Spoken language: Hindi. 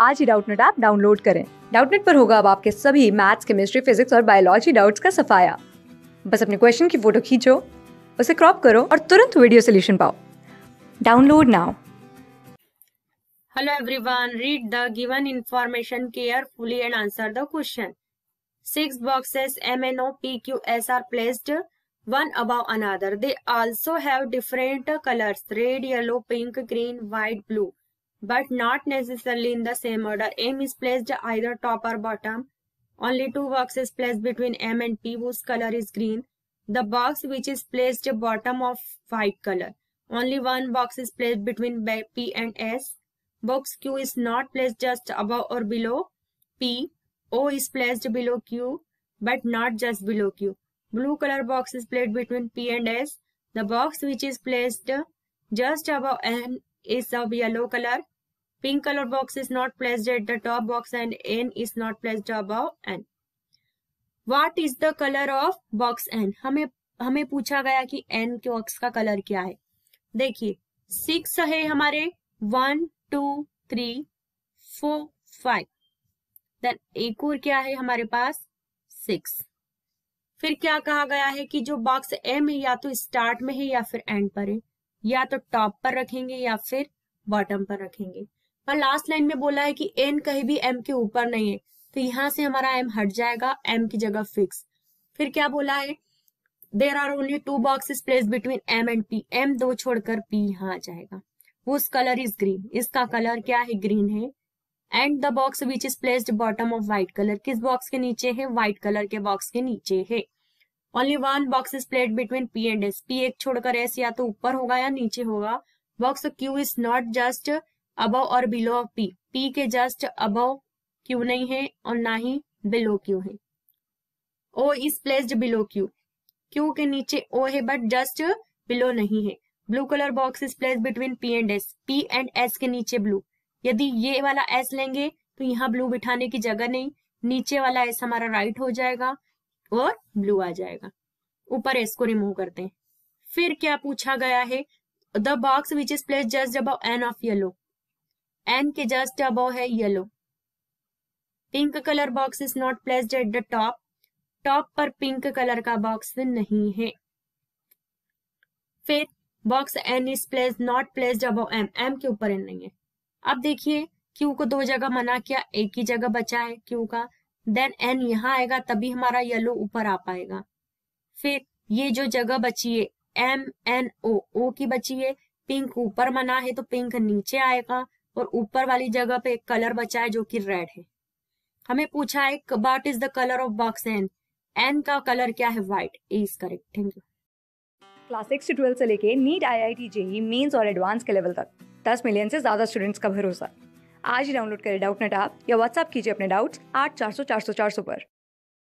आज ही डाउटनेट ऐप डाउनलोड करें डाउटनेट पर होगा अब आपके सभी मैथ्स केमिस्ट्री फिजिक्स और बायोलॉजी डाउट्स का सफाया बस अपने क्वेश्चन की फोटो खींचो उसे क्रॉप करो और तुरंत वीडियो सोल्यूशन पाओ download now hello everyone read the given information carefully and answer the question six boxes M N O P Q S are placed one above another they also have different colours red yellow pink green white blue but not necessarily in the same order. M is placed either top or bottom. Only two boxes placed between M and P whose color is green. The box which is placed bottom of white color. Only one box is placed between P and S. Box Q is not placed just above or below P. O is placed below Q but not just below Q. Blue color box is placed between P and S. The box which is placed just above N is of yellow color pink color box is not placed at the top box and n is not placed above n what is the color of box n hame hame pucha gaya ki n ke box ka color kya hai dekhiye six hai hamare 1 2 3 4 5 Then, एक और क्या है हमारे पास सिक्स फिर क्या कहा गया है कि जो बॉक्स एम है या तो स्टार्ट में है या फिर एंड पर है या तो टॉप पर रखेंगे या फिर बॉटम पर रखेंगे और लास्ट लाइन में बोला है कि एन कहीं भी एम के ऊपर नहीं है तो यहां से हमारा एम हट जाएगा एम की जगह फिक्स फिर क्या बोला है there are only two box placed between M and P M दो छोड़कर पी यहाँ आ जाएगा उस कलर इज ग्रीन इसका कलर क्या है ग्रीन है and the box which is placed bottom of white colour किस बॉक्स के नीचे है व्हाइट कलर के बॉक्स के नीचे है only one box is placed between P and S P एक छोड़कर एस या तो ऊपर होगा या नीचे होगा box Q is not just above और बिलो पी पी के जस्ट अबव क्यू नहीं है और ना ही बिलो क्यू है O is placed below Q Q के नीचे ओ है बट जस्ट बिलो नहीं है blue colour box is placed between P and S P and S के नीचे ब्लू यदि ये वाला एस लेंगे तो यहाँ ब्लू बिठाने की जगह नहीं नीचे वाला एस हमारा राइट हो जाएगा और ब्लू आ जाएगा ऊपर एस को रिमूव करते हैं फिर क्या पूछा गया है the box which is place just above N of yellow N के जस्ट अबो है yellow pink colour box is not placed at the top top पर पिंक कलर का बॉक्स नहीं है फिर box N is place not placed above M M के ऊपर एन नहीं है अब देखिए क्यू को दो जगह मना किया एक ही जगह बचा है क्यू का देन एन यहाँ आएगा तभी हमारा येलो ऊपर आ पाएगा फिर ये जो जगह बची है एम एन ओ ओ की बची है पिंक ऊपर मना है तो पिंक नीचे आएगा और ऊपर वाली जगह पे एक कलर बचा है जो कि रेड है हमें पूछा है what is the colour of box N N का कलर क्या है white A is correct thank you class six से ट्वेल्थ से लेके NEET I I T JEE mains और एडवांस के लेवल तक दस मिलियन से ज्यादा स्टूडेंट्स का भरोसा आज ही डाउनलोड करें डाउट नेट आप या व्हाट्सअप कीजिए अपने डाउट्स आठ चार सौ चार सौ चार सौ पर